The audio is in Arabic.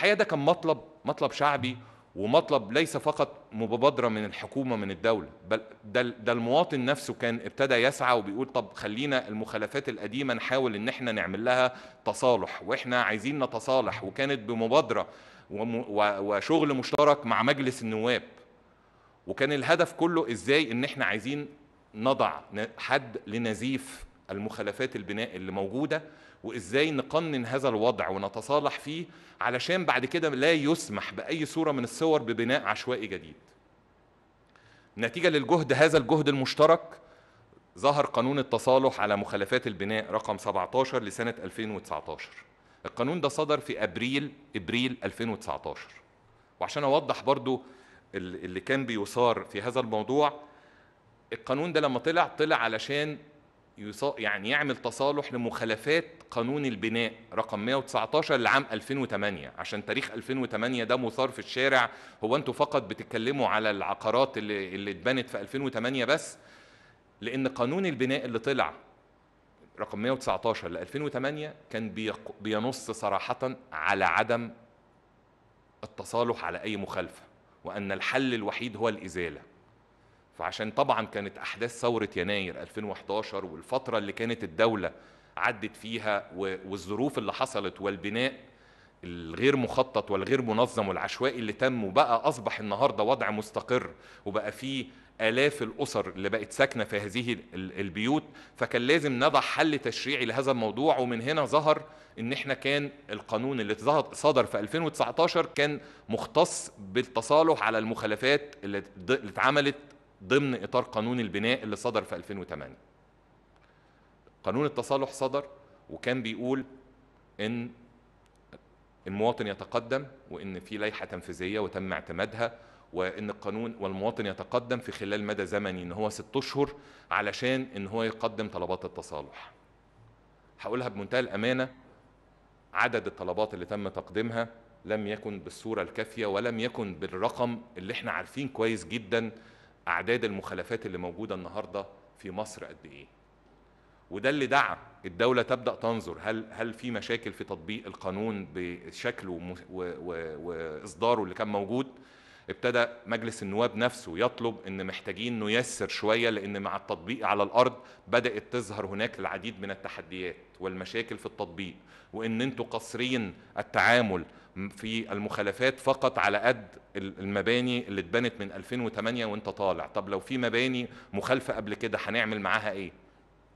الحقيقه ده كان مطلب مطلب شعبي ومطلب ليس فقط مبادره من الحكومه من الدوله بل ده, ده المواطن نفسه كان ابتدى يسعى وبيقول طب خلينا المخالفات القديمه نحاول ان احنا نعمل لها تصالح واحنا عايزين نتصالح وكانت بمبادره وشغل مشترك مع مجلس النواب وكان الهدف كله ازاي ان احنا عايزين نضع حد لنزيف المخالفات البناء اللي موجوده وازاي نقنن هذا الوضع ونتصالح فيه علشان بعد كده لا يسمح باي صوره من الصور ببناء عشوائي جديد نتيجه للجهد هذا الجهد المشترك ظهر قانون التصالح على مخالفات البناء رقم 17 لسنه 2019 القانون ده صدر في ابريل ابريل 2019 وعشان اوضح برضو اللي كان بيثار في هذا الموضوع القانون ده لما طلع طلع علشان يعني يعمل تصالح لمخالفات قانون البناء رقم 119 لعام 2008 عشان تاريخ 2008 ده مثار في الشارع هو انتوا فقط بتتكلموا على العقارات اللي اللي اتبنت في 2008 بس لان قانون البناء اللي طلع رقم 119 ل 2008 كان بينص صراحه على عدم التصالح على اي مخالفه وان الحل الوحيد هو الازاله فعشان طبعا كانت احداث ثوره يناير 2011 والفتره اللي كانت الدوله عدت فيها والظروف اللي حصلت والبناء الغير مخطط والغير منظم والعشوائي اللي تم وبقى اصبح النهارده وضع مستقر وبقى فيه آلاف الأسر اللي بقت ساكنة في هذه البيوت فكان لازم نضع حل تشريعي لهذا الموضوع ومن هنا ظهر إن إحنا كان القانون اللي صدر في 2019 كان مختص بالتصالح على المخالفات اللي اتعملت ضمن اطار قانون البناء اللي صدر في 2008 قانون التصالح صدر وكان بيقول ان المواطن يتقدم وان في لائحه تنفيذيه وتم اعتمادها وان القانون والمواطن يتقدم في خلال مدى زمني ان هو ست اشهر علشان ان هو يقدم طلبات التصالح هقولها بمنتهى الامانه عدد الطلبات اللي تم تقديمها لم يكن بالصوره الكافيه ولم يكن بالرقم اللي احنا عارفين كويس جدا اعداد المخالفات اللي موجوده النهارده في مصر قد ايه وده اللي دعا الدولة تبدأ تنظر هل هل في مشاكل في تطبيق القانون بشكله وإصداره اللي كان موجود ابتدى مجلس النواب نفسه يطلب ان محتاجين نيسر شويه لان مع التطبيق على الارض بدات تظهر هناك العديد من التحديات والمشاكل في التطبيق وان انتم قاصرين التعامل في المخالفات فقط على قد المباني اللي اتبنت من 2008 وانت طالع طب لو في مباني مخالفه قبل كده هنعمل معاها ايه